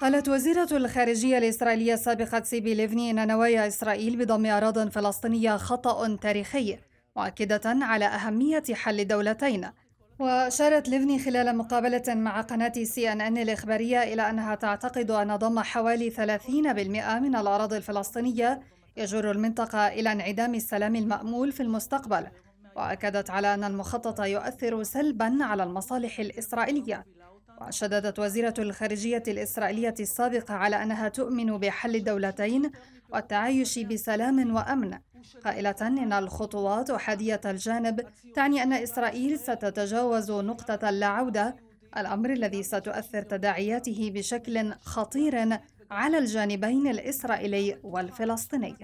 قالت وزيرة الخارجية الإسرائيلية السابقة سيبي ليفني إن نوايا إسرائيل بضم أراض فلسطينية خطأ تاريخي مؤكدة على أهمية حل دولتين وأشارت ليفني خلال مقابلة مع قناة سي أن أن الإخبارية إلى أنها تعتقد أن ضم حوالي 30% من الأراضي الفلسطينية يجر المنطقة إلى انعدام السلام المأمول في المستقبل وأكدت على أن المخطط يؤثر سلبا على المصالح الإسرائيلية وشددت وزيرة الخارجية الإسرائيلية السابقة على أنها تؤمن بحل الدولتين والتعايش بسلام وأمن قائلة إن الخطوات أحادية الجانب تعني أن إسرائيل ستتجاوز نقطة اللاعودة الأمر الذي ستؤثر تداعياته بشكل خطير على الجانبين الإسرائيلي والفلسطيني